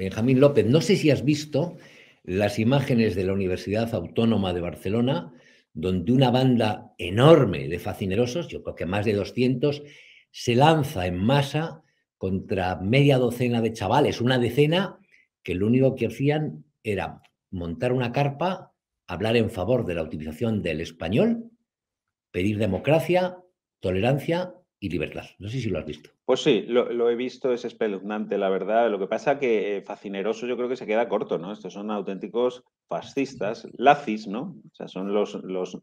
Benjamín López, no sé si has visto las imágenes de la Universidad Autónoma de Barcelona, donde una banda enorme de facinerosos, yo creo que más de 200, se lanza en masa contra media docena de chavales, una decena que lo único que hacían era montar una carpa, hablar en favor de la utilización del español, pedir democracia, tolerancia y libertad. No sé si lo has visto. Pues sí, lo, he visto, es espeluznante, la verdad. Lo que pasa que eh, fascineroso yo creo que se queda corto, ¿no? Estos son auténticos fascistas, lazis, ¿no? O sea, son los,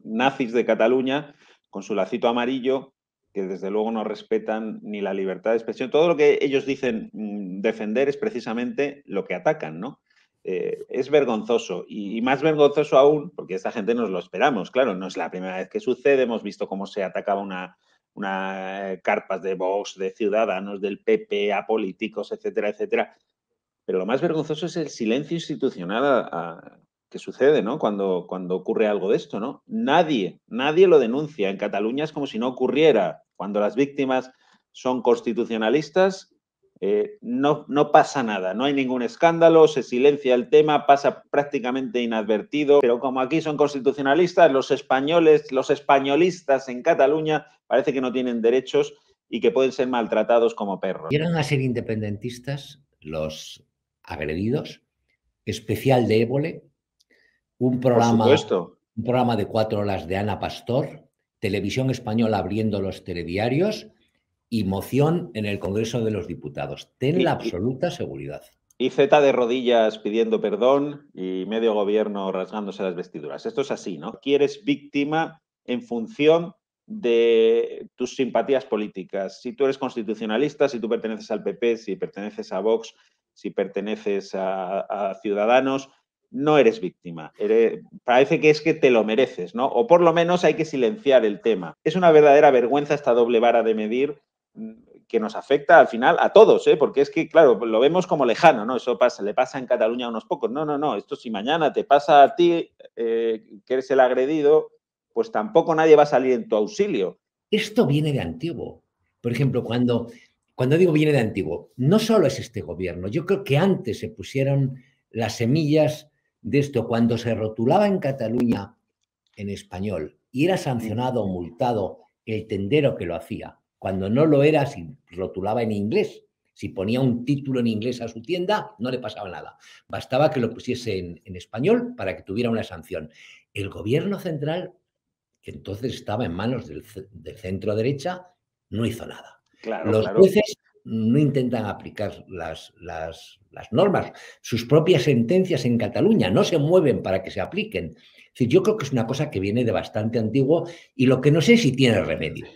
nazis de Cataluña con su lacito amarillo, que desde luego no respetan ni la libertad de expresión. Todo lo que ellos dicen mm, defender es precisamente lo que atacan, ¿no? Eh, es vergonzoso y, y, más vergonzoso aún, porque esta gente nos lo esperamos, claro, no es la primera vez que sucede, hemos visto cómo se atacaba una unas eh, carpas de voz, de ciudadanos, del PP, a políticos, etcétera, etcétera. Pero lo más vergonzoso es el silencio institucional que sucede, ¿no? Cuando, cuando ocurre algo de esto, ¿no? Nadie, nadie lo denuncia. En Cataluña es como si no ocurriera. Cuando las víctimas son constitucionalistas, eh, no, no pasa nada, no hay ningún escándalo, se silencia el tema, pasa prácticamente inadvertido, pero como aquí son constitucionalistas, los españoles, los españolistas en Cataluña parece que no tienen derechos y que pueden ser maltratados como perros. Vieron a ser independentistas los agredidos, especial de Évole, un programa, un programa de cuatro horas de Ana Pastor, televisión española abriendo los telediarios, y moción en el Congreso de los Diputados. Ten la absoluta seguridad. Y Z de rodillas pidiendo perdón y medio gobierno rasgándose las vestiduras. Esto es así, ¿no? Quieres víctima en función de tus simpatías políticas. Si tú eres constitucionalista, si tú perteneces al PP, si perteneces a Vox, si perteneces a, Ciudadanos, no eres víctima. parece que es que te lo mereces, ¿no? O por lo menos hay que silenciar el tema. Es una verdadera vergüenza esta doble vara de medir que nos afecta al final a todos, ¿eh? porque es que, claro, lo vemos como lejano, ¿no? Eso pasa, le pasa en Cataluña a unos pocos. No, no, no, esto si mañana te pasa a ti, eh, que eres el agredido, pues tampoco nadie va a salir en tu auxilio. Esto viene de antiguo. Por ejemplo, cuando, cuando digo viene de antiguo, no solo es este gobierno, yo creo que antes se pusieron las semillas de esto, cuando se rotulaba en Cataluña en español y era sancionado o multado el tendero que lo hacía cuando no lo era, si rotulaba en inglés, si ponía un título en inglés a su tienda, no le pasaba nada. Bastaba que lo pusiese en, español para que tuviera una sanción. El gobierno central, que entonces estaba en manos del, centro derecha, no hizo nada. Los jueces no intentan aplicar las, normas, sus propias sentencias en Cataluña, no se mueven para que se apliquen. yo creo que es una cosa que viene de bastante antiguo y lo que no sé si tiene remedio.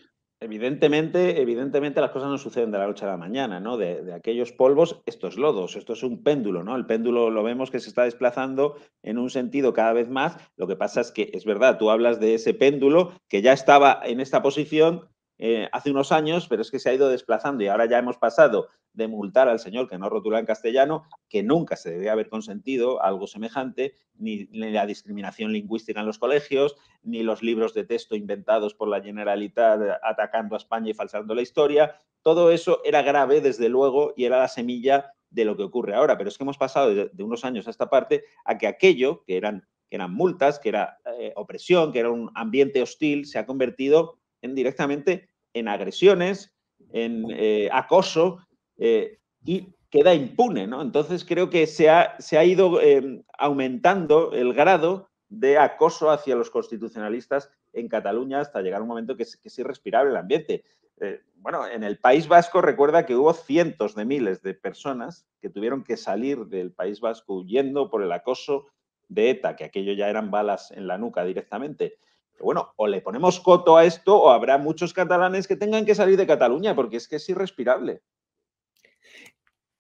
Evidentemente, evidentemente las cosas no suceden de la noche a la mañana, ¿no? De, aquellos polvos, estos lodos, esto es un péndulo, ¿no? El péndulo lo vemos que se está desplazando en un sentido cada vez más. Lo que pasa es que es verdad, tú hablas de ese péndulo que ya estaba en esta posición eh, hace unos años, pero es que se ha ido desplazando y ahora ya hemos pasado de multar al señor que no rotula en castellano, que nunca se debía haber consentido algo semejante, ni, la discriminación lingüística en los colegios, ni los libros de texto inventados por la Generalitat atacando a España y falsando la historia. Todo eso era grave, desde luego, y era la semilla de lo que ocurre ahora. Pero es que hemos pasado de, unos años a esta parte a que aquello, que eran, que eran multas, que era eh, opresión, que era un ambiente hostil, se ha convertido en directamente en agresiones, en eh, acoso eh, y queda impune, ¿no? Entonces creo que se ha, se ha ido eh, aumentando el grado de acoso hacia los constitucionalistas en Cataluña hasta llegar a un momento que es, irrespirable el ambiente. Eh, bueno, en el País Vasco recuerda que hubo cientos de miles de personas que tuvieron que salir del País Vasco huyendo por el acoso de ETA, que aquello ya eran balas en la nuca directamente. Pero bueno, o le ponemos coto a esto o habrá muchos catalanes que tengan que salir de Cataluña porque es que es irrespirable.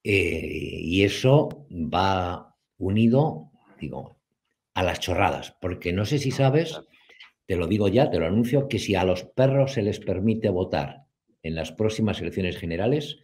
Eh, y eso va unido, digo, a las chorradas, porque no sé si ah, sabes, te lo digo ya, te lo anuncio, que si a los perros se les permite votar en las próximas elecciones generales,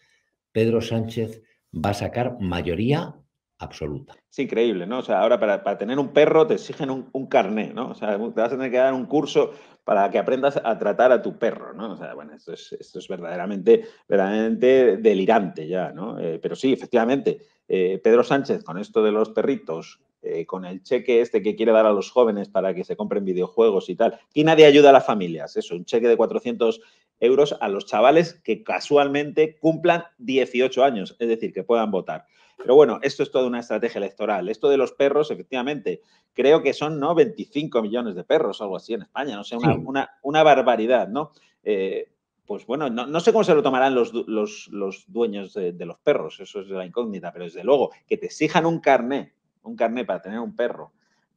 Pedro Sánchez va a sacar mayoría absoluta. Es increíble, ¿no? O sea, ahora para, tener un perro te exigen un, carné, ¿no? O sea, te vas a tener que dar un curso para que aprendas a tratar a tu perro, ¿no? O sea, bueno, esto es, esto es verdaderamente, verdaderamente delirante ya, ¿no? Eh, pero sí, efectivamente, eh, Pedro Sánchez con esto de los perritos, eh, con el cheque este que quiere dar a los jóvenes para que se compren videojuegos y tal, y nadie ayuda a las familias, eso, un cheque de 400 euros a los chavales que casualmente cumplan 18 años, es decir, que puedan votar. Pero bueno, esto es toda una estrategia electoral. Esto de los perros, efectivamente, creo que son ¿no? 25 millones de perros, algo así en España, no sé, una, barbaridad, ¿no? Eh, pues bueno, no, sé cómo se lo tomarán los, los, dueños de, los perros, eso es la incógnita, pero desde luego, que te exijan un carné, un carné para tener un perro,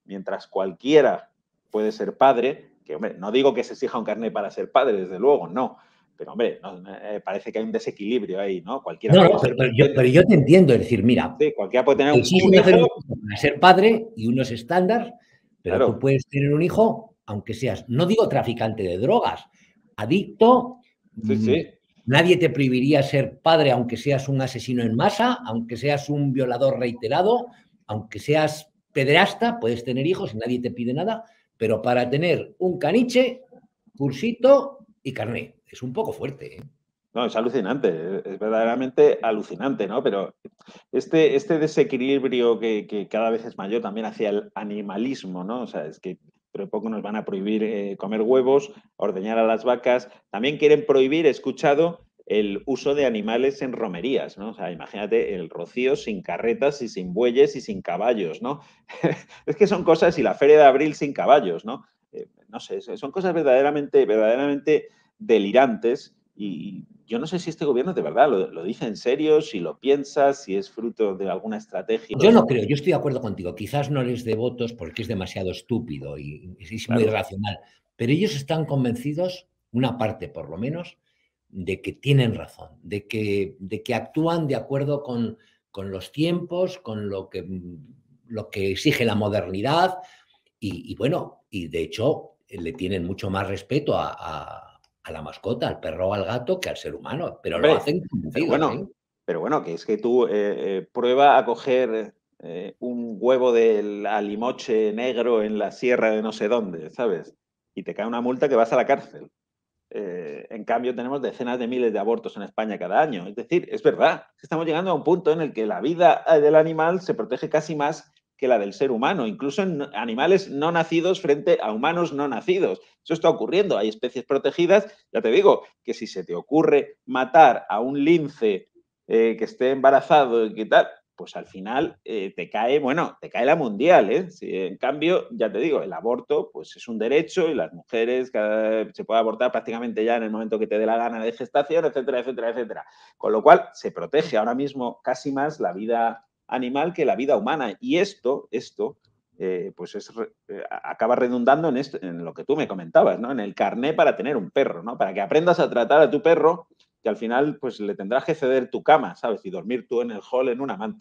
mientras cualquiera puede ser padre, que hombre, no digo que se exija un carnet para ser padre, desde luego, no. Pero, hombre, eh, parece que hay un desequilibrio ahí, ¿no? Cualquiera pero, yo, te entiendo, es decir, mira. cualquiera puede tener un hijo. Para ser padre y unos estándares, pero tú puedes tener un hijo, aunque seas, no digo traficante de drogas, adicto. Mm, nadie te prohibiría ser padre, aunque seas un asesino en masa, aunque seas un violador reiterado, aunque seas pederasta, puedes tener hijos y nadie te pide nada. Pero para tener un caniche, cursito y carne. Es un poco fuerte. ¿eh? No, es alucinante, es verdaderamente alucinante, ¿no? Pero este, este desequilibrio que, cada vez es mayor también hacia el animalismo, ¿no? O sea, es que pero poco nos van a prohibir eh, comer huevos, ordeñar a las vacas. También quieren prohibir, he escuchado, el uso de animales en romerías, ¿no? O sea, imagínate el rocío sin carretas y sin bueyes y sin caballos, ¿no? es que son cosas, y la feria de abril sin caballos, ¿no? Eh, no sé, son cosas verdaderamente, verdaderamente delirantes y yo no sé si este gobierno de verdad lo, dice en serio, si lo piensa, si es fruto de alguna estrategia. Yo no creo, yo estoy de acuerdo contigo. Quizás no les dé votos porque es demasiado estúpido y es muy irracional, pero ellos están convencidos, una parte por lo menos, de que tienen razón, de que, de que actúan de acuerdo con, con los tiempos, con lo que, lo que exige la modernidad y, bueno, y de hecho eh, le tienen mucho más respeto a, la mascota, al perro o al gato que al ser humano, pero hacen bueno, ¿eh? pero bueno, que es que tú eh, prueba a coger un huevo del alimoche negro en la sierra de no sé dónde, ¿sabes? Y te cae una multa que vas a la cárcel. Eh, en cambio, tenemos decenas de miles de abortos en España cada año. Es decir, es verdad, estamos llegando a un punto en el que la vida eh, del animal se protege casi más que la del ser humano, incluso en animales no nacidos frente a humanos no nacidos. Eso está ocurriendo, hay especies protegidas, ya te digo, que si se te ocurre matar a un lince eh, que esté embarazado y que tal, pues al final eh, te cae, bueno, te cae la mundial, ¿eh? Si, en cambio, ya te digo, el aborto, pues es un derecho y las mujeres se puede abortar prácticamente ya en el momento que te dé la gana de gestación, etcétera, etcétera, etcétera. Con lo cual, se protege ahora mismo casi más la vida animal que la vida humana. Y esto, esto, eh, pues es, eh, acaba redundando en, esto, en lo que tú me comentabas, ¿no? En el carné para tener un perro, ¿no? Para que aprendas a tratar a tu perro que al final pues le tendrás que ceder tu cama, ¿sabes? Y dormir tú en el hall en una manta.